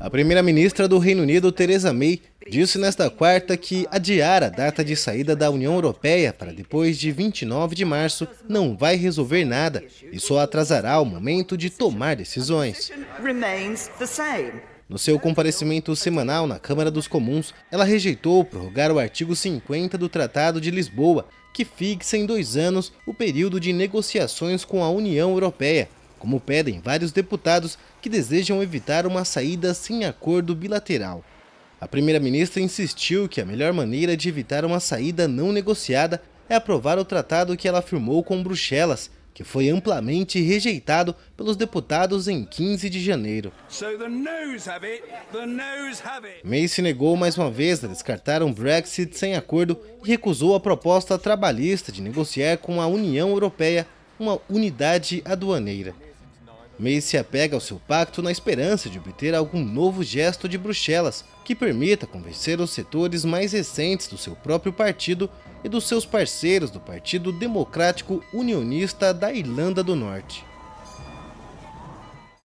A primeira-ministra do Reino Unido, Theresa May, disse nesta quarta que adiar a data de saída da União Europeia para depois de 29 de março não vai resolver nada e só atrasará o momento de tomar decisões. No seu comparecimento semanal na Câmara dos Comuns, ela rejeitou prorrogar o artigo 50 do Tratado de Lisboa, que fixa em dois anos o período de negociações com a União Europeia como pedem vários deputados que desejam evitar uma saída sem acordo bilateral. A primeira-ministra insistiu que a melhor maneira de evitar uma saída não negociada é aprovar o tratado que ela firmou com Bruxelas, que foi amplamente rejeitado pelos deputados em 15 de janeiro. May se negou mais uma vez a descartar um Brexit sem acordo e recusou a proposta trabalhista de negociar com a União Europeia uma unidade aduaneira. May se apega ao seu pacto na esperança de obter algum novo gesto de Bruxelas que permita convencer os setores mais recentes do seu próprio partido e dos seus parceiros do Partido Democrático Unionista da Irlanda do Norte.